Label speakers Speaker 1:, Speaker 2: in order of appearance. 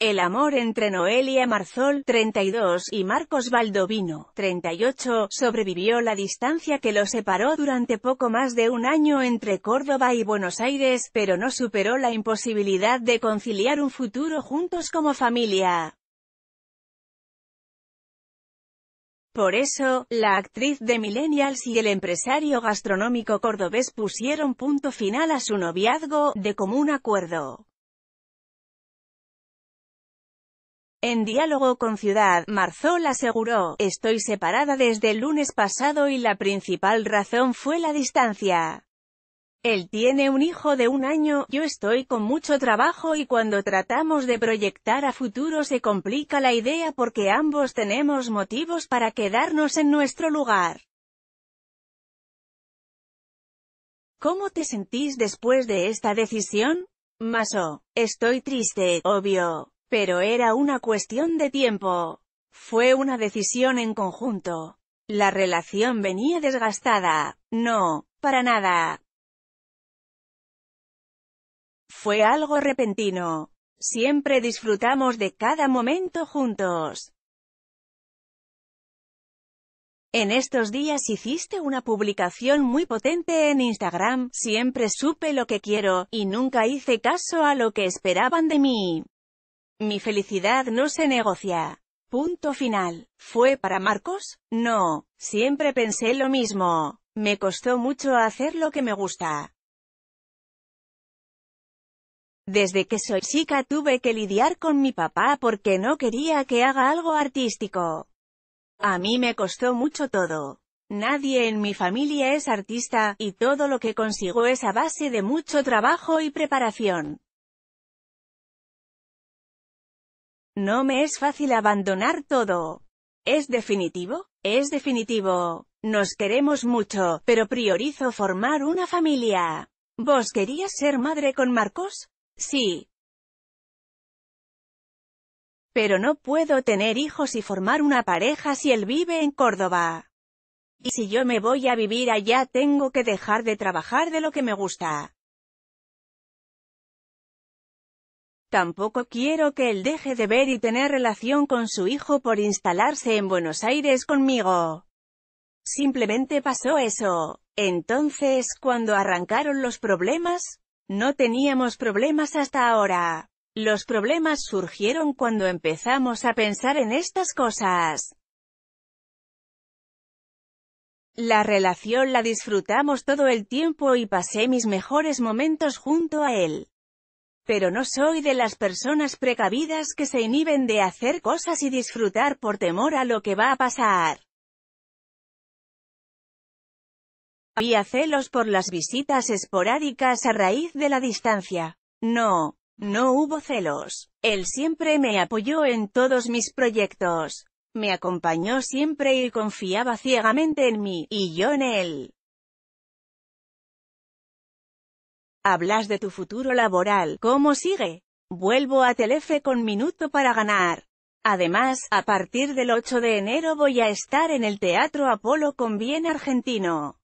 Speaker 1: El amor entre Noelia Marzol, 32, y Marcos Valdovino, 38, sobrevivió la distancia que los separó durante poco más de un año entre Córdoba y Buenos Aires, pero no superó la imposibilidad de conciliar un futuro juntos como familia. Por eso, la actriz de Millennials y el empresario gastronómico cordobés pusieron punto final a su noviazgo, de común acuerdo. En diálogo con Ciudad, Marzol aseguró, estoy separada desde el lunes pasado y la principal razón fue la distancia. Él tiene un hijo de un año, yo estoy con mucho trabajo y cuando tratamos de proyectar a futuro se complica la idea porque ambos tenemos motivos para quedarnos en nuestro lugar. ¿Cómo te sentís después de esta decisión? Maso, estoy triste, obvio. Pero era una cuestión de tiempo. Fue una decisión en conjunto. La relación venía desgastada. No, para nada. Fue algo repentino. Siempre disfrutamos de cada momento juntos. En estos días hiciste una publicación muy potente en Instagram, siempre supe lo que quiero, y nunca hice caso a lo que esperaban de mí. Mi felicidad no se negocia. Punto final. ¿Fue para Marcos? No, siempre pensé lo mismo. Me costó mucho hacer lo que me gusta. Desde que soy chica tuve que lidiar con mi papá porque no quería que haga algo artístico. A mí me costó mucho todo. Nadie en mi familia es artista, y todo lo que consigo es a base de mucho trabajo y preparación. No me es fácil abandonar todo. ¿Es definitivo? Es definitivo. Nos queremos mucho, pero priorizo formar una familia. ¿Vos querías ser madre con Marcos? Sí. Pero no puedo tener hijos y formar una pareja si él vive en Córdoba. Y si yo me voy a vivir allá tengo que dejar de trabajar de lo que me gusta. Tampoco quiero que él deje de ver y tener relación con su hijo por instalarse en Buenos Aires conmigo. Simplemente pasó eso. Entonces, cuando arrancaron los problemas, no teníamos problemas hasta ahora. Los problemas surgieron cuando empezamos a pensar en estas cosas. La relación la disfrutamos todo el tiempo y pasé mis mejores momentos junto a él. Pero no soy de las personas precavidas que se inhiben de hacer cosas y disfrutar por temor a lo que va a pasar. Había celos por las visitas esporádicas a raíz de la distancia. No, no hubo celos. Él siempre me apoyó en todos mis proyectos. Me acompañó siempre y confiaba ciegamente en mí, y yo en él. Hablas de tu futuro laboral, ¿cómo sigue? Vuelvo a Telefe con Minuto para ganar. Además, a partir del 8 de enero voy a estar en el Teatro Apolo con Bien Argentino.